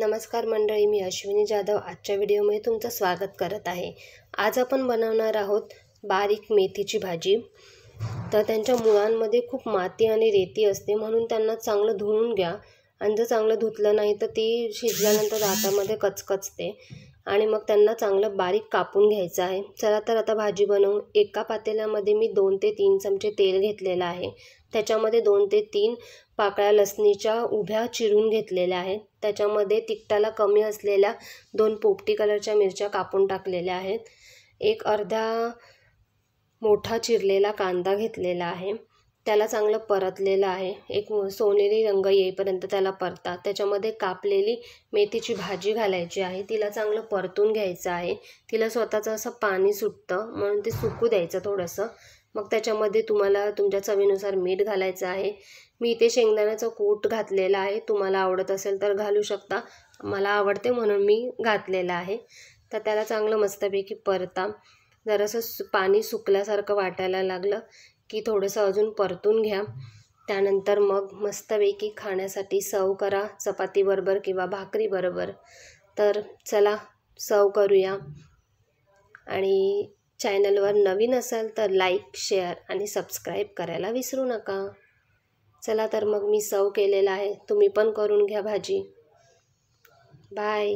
नमस्कार मंडळी मी अश्विनी जाधव आजच्या व्हिडिओमध्ये तुमचं स्वागत करत आहे आज आपण बनवणार आहोत बारीक मेथीची भाजी तर त्यांच्या मुळांमध्ये खूप माती आणि रेती असते म्हणून त्यांना चांगलं धुळून घ्या आणि जर चांगलं धुतलं नाही तर ती शिजल्यानंतर दातामध्ये कचकचते आणि मग त्यांना चांगलं बारीक कापून घ्यायचं आहे चला तर आता भाजी बनवून एका पातेल्यामध्ये मी दोन ते तीन चमचे तेल घेतलेलं आहे त्याच्यामध्ये दोन ते तीन पाकळ्या लसणीच्या उभ्या चिरून घेतलेल्या आहेत त्याच्यामध्ये तिखटाला कमी असलेल्या दोन पोपटी कलरच्या मिरच्या कापून टाकलेल्या आहेत एक अर्धा मोठा चिरलेला कांदा घेतलेला आहे त्याला चांगलं परतलेलं आहे एक सोनेरी रंग येईपर्यंत त्याला परता त्याच्यामध्ये कापलेली मेथीची भाजी घालायची आहे तिला चांगलं परतून घ्यायचं आहे तिला स्वतःचं असं पाणी सुटतं म्हणून ते सुकू द्यायचं थोडंसं मग त्याच्यामध्ये तुम्हाला तुमच्या चवीनुसार मीठ घालायचं आहे मी इथे शेंगदाण्याचं कोट घातलेलं आहे तुम्हाला आवडत असेल तर घालू शकता मला आवडते म्हणून मी घातलेलं आहे तर त्याला चांगलं मस्तपैकी परता जरासं पाणी सुकल्यासारखं वाटायला लागलं की थोडंसं अजून परतून घ्या त्यानंतर मग मस्तपैकी खाण्यासाठी सर्व करा चपातीबरोबर किंवा भाकरीबरोबर तर चला सर्व करूया आणि चॅनलवर नवीन असाल तर लाईक शेअर आणि सबस्क्राईब करायला विसरू नका चला तर मग मी सर्व केलेला आहे तुम्ही पण करून घ्या भाजी बाय